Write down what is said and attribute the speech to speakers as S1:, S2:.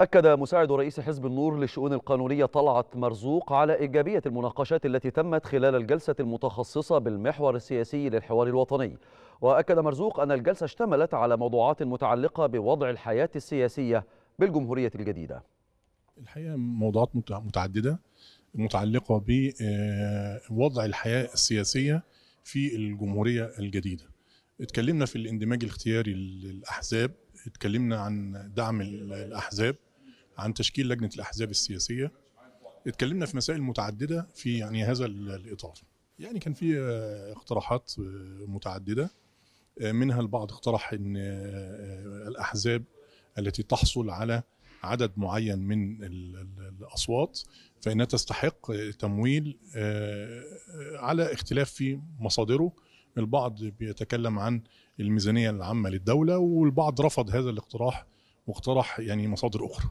S1: أكد مساعد رئيس حزب النور للشؤون القانونية طلعت مرزوق على إيجابية المناقشات التي تمت خلال الجلسة المتخصصة بالمحور السياسي للحوار الوطني وأكد مرزوق أن الجلسة اشتملت على موضوعات متعلقة بوضع الحياة السياسية بالجمهورية الجديدة
S2: الحقيقة موضوعات متعددة متعلقة بوضع آه، الحياة السياسية في الجمهورية الجديدة اتكلمنا في الاندماج الاختياري للأحزاب اتكلمنا عن دعم الأحزاب عن تشكيل لجنه الاحزاب السياسيه اتكلمنا في مسائل متعدده في يعني هذا الاطار يعني كان في آه، اقتراحات آه، متعدده آه، منها البعض اقترح ان الاحزاب التي تحصل على عدد معين من الاصوات فانها تستحق تمويل على اختلاف في مصادره البعض بيتكلم عن الميزانيه العامه للدوله والبعض رفض هذا الاقتراح واقترح يعني مصادر اخرى